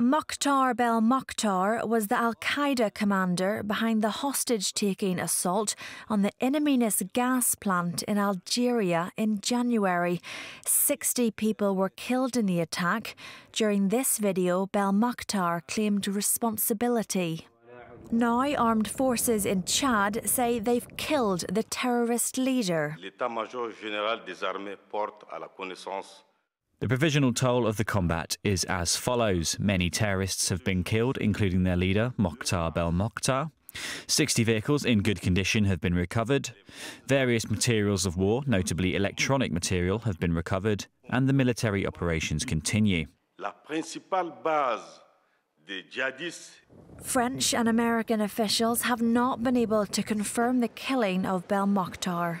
Mukhtar Bel Mukhtar was the Al Qaeda commander behind the hostage taking assault on the Inuminas gas plant in Algeria in January. 60 people were killed in the attack. During this video, Bel Mukhtar claimed responsibility. Now, armed forces in Chad say they've killed the terrorist leader. L'état-major général des armées porte à la connaissance the provisional toll of the combat is as follows. Many terrorists have been killed, including their leader, Mokhtar Bel 60 vehicles in good condition have been recovered. Various materials of war, notably electronic material, have been recovered, and the military operations continue. French and American officials have not been able to confirm the killing of Belmokhtar.